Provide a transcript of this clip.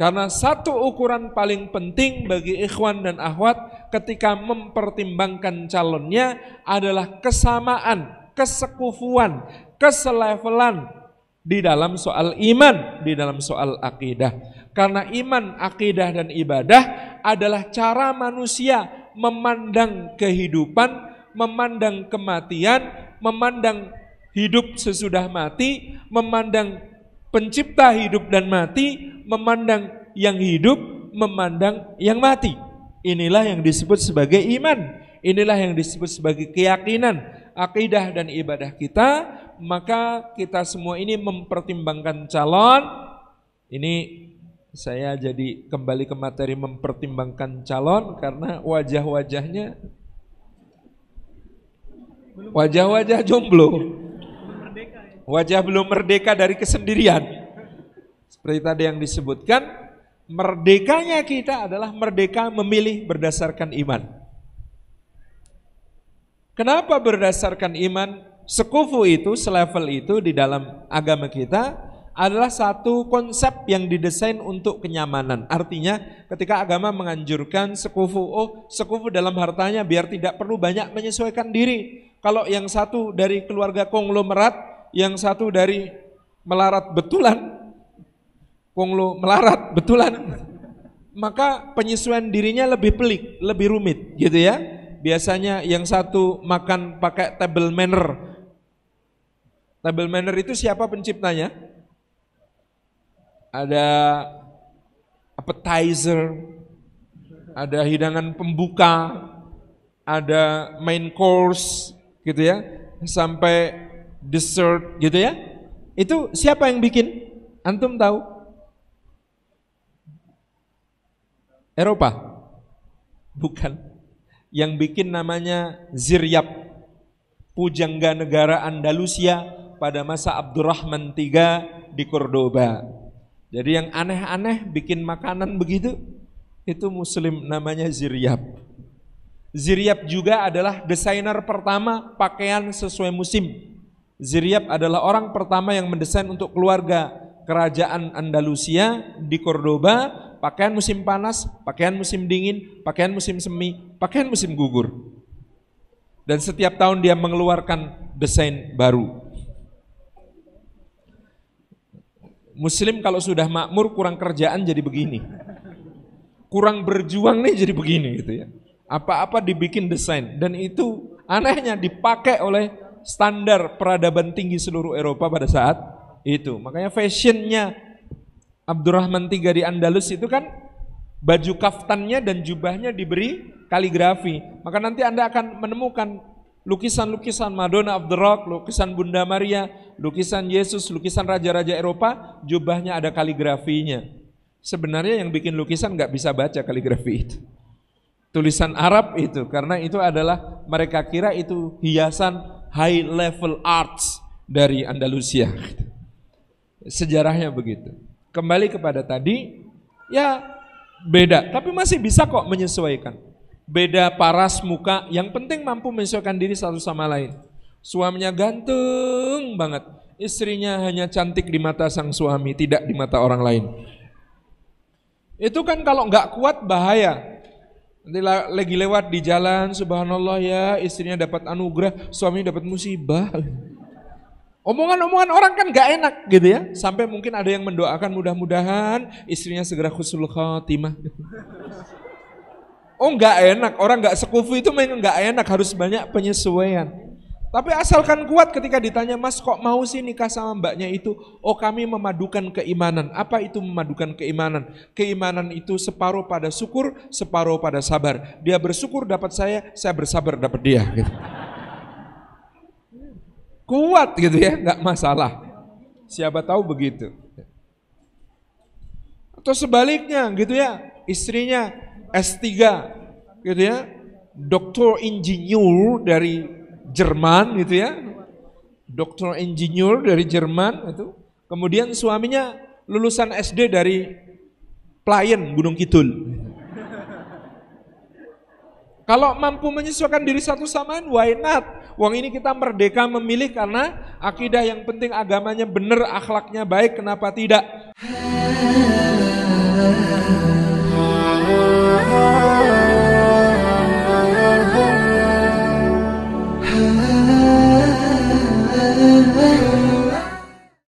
Karena satu ukuran paling penting bagi ikhwan dan ahwat ketika mempertimbangkan calonnya adalah kesamaan, kesekufuan, keselevelan di dalam soal iman, di dalam soal akidah. Karena iman, akidah, dan ibadah adalah cara manusia memandang kehidupan, memandang kematian, memandang hidup sesudah mati, memandang pencipta hidup dan mati, memandang yang hidup, memandang yang mati. Inilah yang disebut sebagai iman. Inilah yang disebut sebagai keyakinan, akidah dan ibadah kita, maka kita semua ini mempertimbangkan calon. Ini saya jadi kembali ke materi mempertimbangkan calon karena wajah-wajahnya wajah-wajah jomblo. Ya? Wajah belum merdeka dari kesendirian. Seperti tadi yang disebutkan, merdekanya kita adalah merdeka memilih berdasarkan iman. Kenapa berdasarkan iman? Sekufu itu, selevel itu di dalam agama kita adalah satu konsep yang didesain untuk kenyamanan. Artinya ketika agama menganjurkan sekufu, oh sekufu dalam hartanya biar tidak perlu banyak menyesuaikan diri. Kalau yang satu dari keluarga konglomerat, yang satu dari melarat betulan, Wong lo melarat, betulan. Maka penyesuaian dirinya lebih pelik, lebih rumit gitu ya. Biasanya yang satu makan pakai table manner. Table manner itu siapa penciptanya? Ada appetizer, ada hidangan pembuka, ada main course gitu ya, sampai dessert gitu ya. Itu siapa yang bikin? Antum tahu? Eropa. Bukan. Yang bikin namanya Ziryab. Pujangga negara Andalusia pada masa Abdurrahman III di Cordoba. Jadi yang aneh-aneh bikin makanan begitu, itu muslim namanya Ziryab. Ziryab juga adalah desainer pertama pakaian sesuai musim. Ziryab adalah orang pertama yang mendesain untuk keluarga kerajaan Andalusia di Cordoba pakaian musim panas, pakaian musim dingin, pakaian musim semi, pakaian musim gugur. Dan setiap tahun dia mengeluarkan desain baru. Muslim kalau sudah makmur kurang kerjaan jadi begini. Kurang berjuang nih jadi begini gitu ya. Apa-apa dibikin desain dan itu anehnya dipakai oleh standar peradaban tinggi seluruh Eropa pada saat itu. Makanya fashionnya Abdurrahman III di Andalus itu kan baju kaftannya dan jubahnya diberi kaligrafi. Maka nanti Anda akan menemukan lukisan-lukisan Madonna of the Rock, lukisan Bunda Maria, lukisan Yesus, lukisan raja-raja Eropa, jubahnya ada kaligrafinya. Sebenarnya yang bikin lukisan nggak bisa baca kaligrafi itu. Tulisan Arab itu, karena itu adalah mereka kira itu hiasan high level arts dari Andalusia. Sejarahnya begitu. Kembali kepada tadi, ya beda, tapi masih bisa kok menyesuaikan. Beda paras muka, yang penting mampu menyesuaikan diri satu sama lain. Suaminya ganteng banget, istrinya hanya cantik di mata sang suami, tidak di mata orang lain. Itu kan kalau nggak kuat bahaya. Nanti lagi lewat di jalan, subhanallah ya, istrinya dapat anugerah, suami dapat musibah. Omongan-omongan orang kan gak enak gitu ya. Sampai mungkin ada yang mendoakan mudah-mudahan istrinya segera khusul timah. Oh gak enak, orang gak sekufu itu memang gak enak, harus banyak penyesuaian. Tapi asalkan kuat ketika ditanya, mas kok mau sih nikah sama mbaknya itu? Oh kami memadukan keimanan. Apa itu memadukan keimanan? Keimanan itu separuh pada syukur, separuh pada sabar. Dia bersyukur dapat saya, saya bersabar dapat dia. Gitu kuat gitu ya, nggak masalah. Siapa tahu begitu. Atau sebaliknya gitu ya, istrinya S3 gitu ya, doktor insinyur dari Jerman gitu ya. Doktor insinyur dari Jerman itu. Kemudian suaminya lulusan SD dari Pelayan Gunung Kidul. Kalau mampu menyesuaikan diri satu sama lain, why not? Uang ini kita merdeka memilih karena akidah yang penting agamanya benar, akhlaknya baik, kenapa tidak?